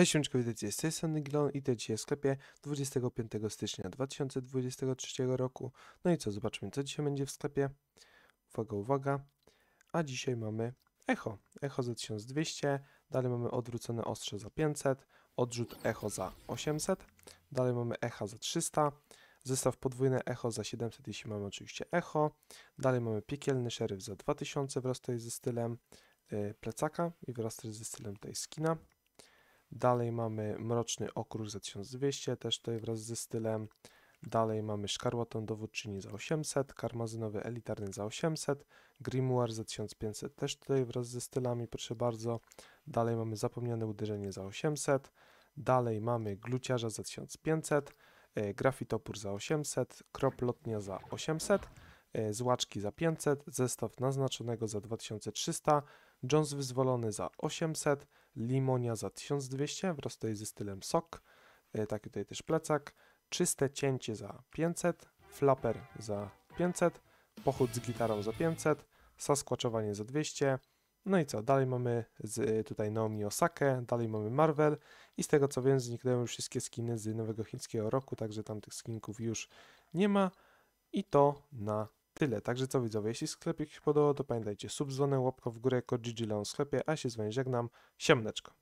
Cześć, witajcie z tej strony Glon i to dzisiaj w sklepie 25 stycznia 2023 roku. No i co, zobaczmy co dzisiaj będzie w sklepie. Uwaga, uwaga. A dzisiaj mamy Echo. Echo za 1200, dalej mamy odwrócone ostrze za 500, odrzut Echo za 800, dalej mamy Echa za 300, zestaw podwójne Echo za 700, jeśli mamy oczywiście Echo, dalej mamy piekielny szeryf za 2000 wraz tutaj ze stylem yy, plecaka i wraz też ze stylem tej skina. Dalej mamy Mroczny Okrusz za 1200, też tutaj wraz ze stylem. Dalej mamy Szkarłatą Dowódczyni za 800, Karmazynowy Elitarny za 800, Grimoire za 1500, też tutaj wraz ze stylami, proszę bardzo. Dalej mamy Zapomniane Uderzenie za 800, dalej mamy Gluciarza za 1500, e, Grafitopór za 800, Krop Lotnia za 800, e, Złaczki za 500, Zestaw Naznaczonego za 2300, Jones wyzwolony za 800, Limonia za 1200, wraz tutaj ze stylem sok, e, taki tutaj też plecak, czyste cięcie za 500, flapper za 500, pochód z gitarą za 500, saskłaczowanie za 200, no i co, dalej mamy z, e, tutaj Naomi Osakę, dalej mamy Marvel i z tego co wiem zniknęły wszystkie skiny z nowego chińskiego roku, także tamtych skinków już nie ma i to na tyle. Także co widzowie, jeśli sklepik się podobał, to pamiętajcie, sub, dzwonę, łapka w górę jako GG Leon w sklepie, a się z wami żegnam. Siemneczko.